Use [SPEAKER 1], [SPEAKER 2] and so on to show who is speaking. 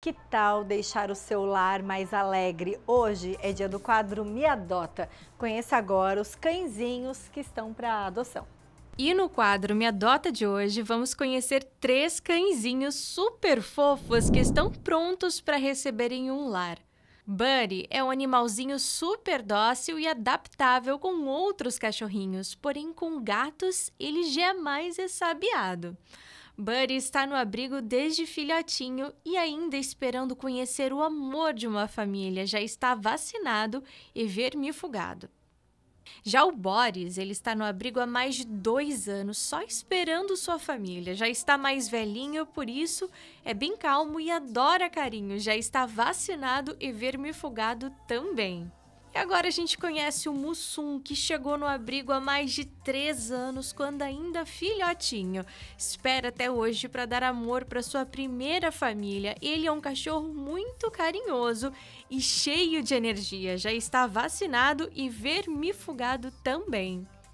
[SPEAKER 1] Que tal deixar o seu lar mais alegre? Hoje é dia do quadro Me Adota.
[SPEAKER 2] Conheça agora os cãezinhos que estão para adoção. E no quadro Me Adota de hoje, vamos conhecer três cãezinhos super fofos que estão prontos para receberem um lar. Buddy é um animalzinho super dócil e adaptável com outros cachorrinhos, porém com gatos ele jamais é sabiado. Buddy está no abrigo desde filhotinho e ainda esperando conhecer o amor de uma família. Já está vacinado e vermifugado. Já o Boris, ele está no abrigo há mais de dois anos, só esperando sua família. Já está mais velhinho, por isso é bem calmo e adora carinho. Já está vacinado e vermifugado também. E agora a gente conhece o Mussum, que chegou no abrigo há mais de três anos, quando ainda filhotinho. Espera até hoje para dar amor para sua primeira família. Ele é um cachorro muito carinhoso e cheio de energia. Já está vacinado e vermifugado também.